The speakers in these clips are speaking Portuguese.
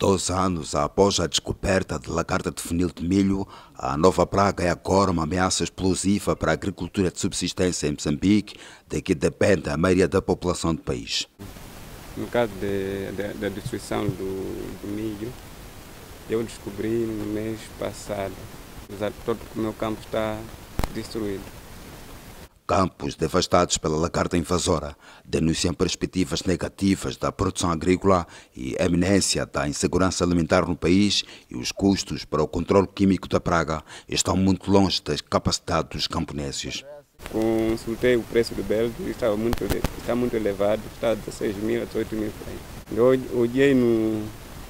Dois anos após a descoberta de lagarta de funil de milho, a nova praga é agora uma ameaça explosiva para a agricultura de subsistência em Moçambique, de que depende a maioria da população do país. No caso de, de, da destruição do, do, milho, eu descobri no mês passado, apesar de todo o meu campo está destruído. Campos devastados pela lagarta invasora denunciam perspectivas negativas da produção agrícola e eminência da insegurança alimentar no país e os custos para o controle químico da praga estão muito longe das capacidades dos camponeses. Consultei o preço do belo, estava muito, está muito elevado, está de 6 mil a 18 mil. Eu olhei no,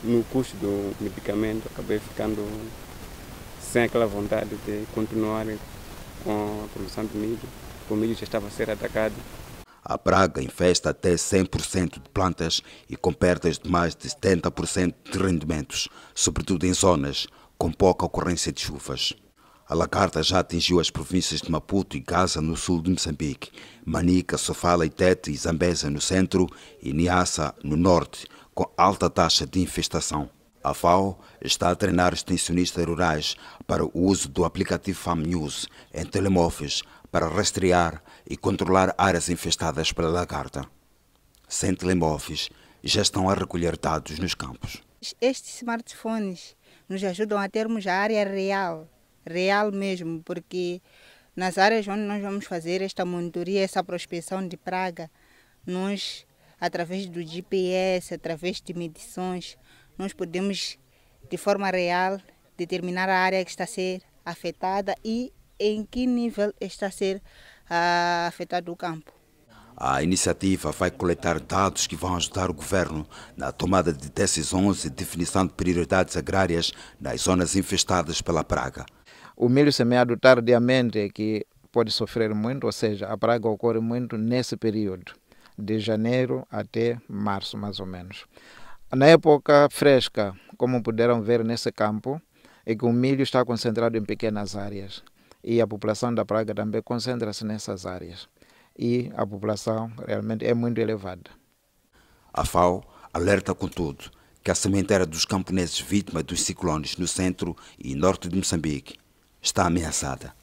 no custo do medicamento, acabei ficando sem aquela vontade de continuar com a produção de milho o milho já estava a ser atacado. A praga infesta até 100% de plantas e com perdas de mais de 70% de rendimentos, sobretudo em zonas com pouca ocorrência de chuvas. A lagarta já atingiu as províncias de Maputo e Gaza, no sul de Moçambique, Manica, Sofala e Tete e Zambeza, no centro, e Niassa, no norte, com alta taxa de infestação. A FAO está a treinar extensionistas rurais para o uso do aplicativo FAM News em telemóveis para rastrear e controlar áreas infestadas pela lagarta. Sem telemóveis, já estão a recolher dados nos campos. Estes smartphones nos ajudam a termos a área real, real mesmo, porque nas áreas onde nós vamos fazer esta monitoria, essa prospeção de praga, nós, através do GPS, através de medições, nós podemos, de forma real, determinar a área que está a ser afetada e em que nível está a ser uh, afetado o campo. A iniciativa vai coletar dados que vão ajudar o governo na tomada de decisões e definição de prioridades agrárias nas zonas infestadas pela praga. O milho semeado tardiamente que pode sofrer muito, ou seja, a praga ocorre muito nesse período, de janeiro até março, mais ou menos. Na época fresca, como puderam ver nesse campo, é que o milho está concentrado em pequenas áreas e a população da praga também concentra-se nessas áreas. E a população realmente é muito elevada. A FAO alerta, contudo, que a sementeira dos camponeses vítima dos ciclones no centro e norte de Moçambique está ameaçada.